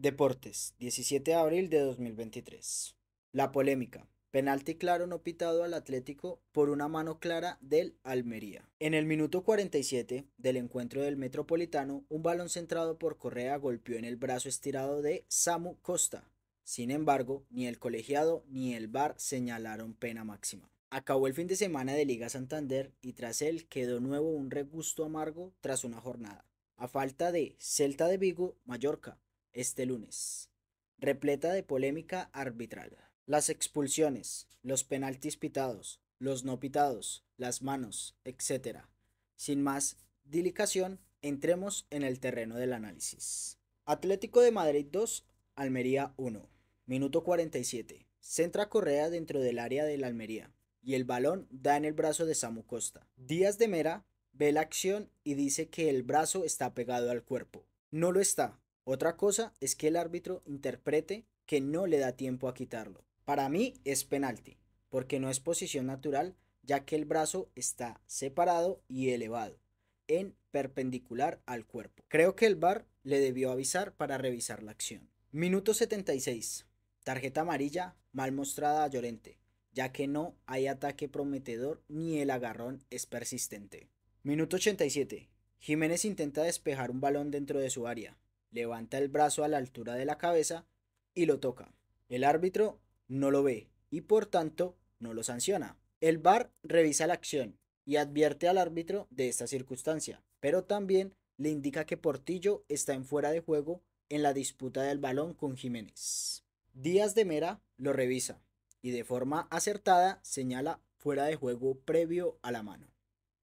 Deportes, 17 de abril de 2023. La polémica. Penalti claro no pitado al Atlético por una mano clara del Almería. En el minuto 47 del encuentro del Metropolitano, un balón centrado por Correa golpeó en el brazo estirado de Samu Costa. Sin embargo, ni el colegiado ni el VAR señalaron pena máxima. Acabó el fin de semana de Liga Santander y tras él quedó nuevo un regusto amargo tras una jornada. A falta de Celta de Vigo, Mallorca, este lunes, repleta de polémica arbitral. Las expulsiones, los penaltis pitados, los no pitados, las manos, etc. Sin más dilicación, entremos en el terreno del análisis. Atlético de Madrid 2, Almería 1. Minuto 47. Centra Correa dentro del área del Almería y el balón da en el brazo de Samu Costa. Díaz de Mera ve la acción y dice que el brazo está pegado al cuerpo. No lo está, otra cosa es que el árbitro interprete que no le da tiempo a quitarlo. Para mí es penalti, porque no es posición natural, ya que el brazo está separado y elevado, en perpendicular al cuerpo. Creo que el VAR le debió avisar para revisar la acción. Minuto 76. Tarjeta amarilla mal mostrada a Llorente, ya que no hay ataque prometedor ni el agarrón es persistente. Minuto 87. Jiménez intenta despejar un balón dentro de su área, levanta el brazo a la altura de la cabeza y lo toca. El árbitro no lo ve y por tanto no lo sanciona. El VAR revisa la acción y advierte al árbitro de esta circunstancia, pero también le indica que Portillo está en fuera de juego en la disputa del balón con Jiménez. Díaz de Mera lo revisa y de forma acertada señala fuera de juego previo a la mano.